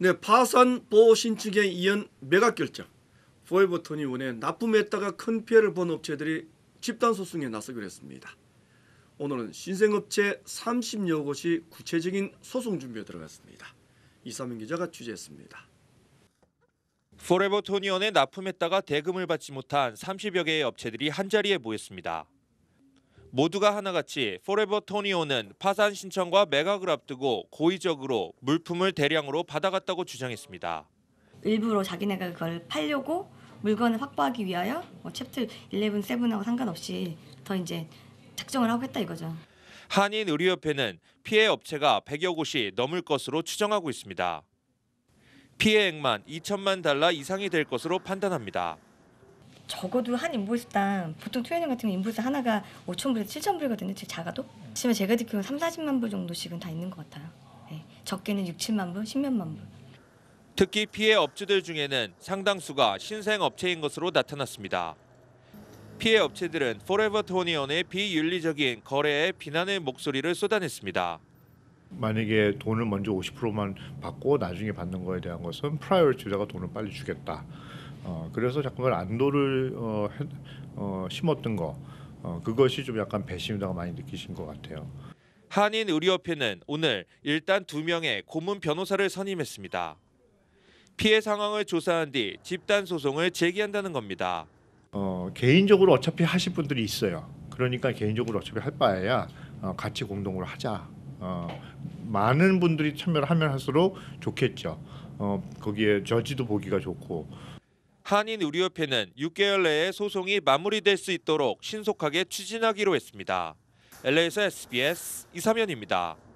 네, 파산 보호 신청에 이은 매각 결정. 포에버턴이 원해 납품했다가 큰 피해를 본 업체들이 집단 소송에 나서기로 했습니다. 오늘은 신생업체 30여 곳이 구체적인 소송 준비에 들어갔습니다. 이사민 기자가 취재했습니다. 포레버토니원에 납품했다가 대금을 받지 못한 30여 개의 업체들이 한자리에 모였습니다. 모두가 하나같이 포레버 토니오는 파산 신청과 매각을 앞두고 고의적으로 물품을 대량으로 받아갔다고 주장했습니다. 일부러 자기네가 그걸 팔려고 물건을 확보하기 위하여 뭐 챕터 11, 7하고 상관없이 더 이제 작정을 하고 했다 이거죠. 한인의료협회는 피해 업체가 100여 곳이 넘을 것으로 추정하고 있습니다. 피해액만 2천만 달러 이상이 될 것으로 판단합니다. 적어도 한 인보이스당 보통 투애닝 같은 경 인보이스 하나가 5,000불에서 7,000불이거든요. 제 작아도. 하지만 제가 듣기로 3, 40만 불 정도씩은 다 있는 것 같아요. 네. 적게는 6, 7만 불, 10몇만 불. 특히 피해 업주들 중에는 상당수가 신생 업체인 것으로 나타났습니다. 피해 업체들은 포레버 토니온의 비윤리적인 거래에 비난의 목소리를 쏟아냈습니다. 만약에 돈을 먼저 50%만 받고 나중에 받는 거에 대한 것은 프라이어티자가 돈을 빨리 주겠다. 어, 그래서 자꾸만 안도를 어, 해, 어, 심었던 거 어, 그것이 좀 약간 배신감가 많이 느끼신 것 같아요. 한인 의료협회는 오늘 일단 두 명의 고문 변호사를 선임했습니다. 피해 상황을 조사한 뒤 집단 소송을 제기한다는 겁니다. 어, 개인적으로 어차피 하실 분들이 있어요. 그러니까 개인적으로 어차피 할 바에야 어, 같이 공동으로 하자. 어, 많은 분들이 참여를 하면 할수록 좋겠죠. 어, 거기에 저지도 보기가 좋고 한인의료협회는 6개월 내에 소송이 마무리될 수 있도록 신속하게 추진하기로 했습니다. LA에서 SBS 이삼현입니다.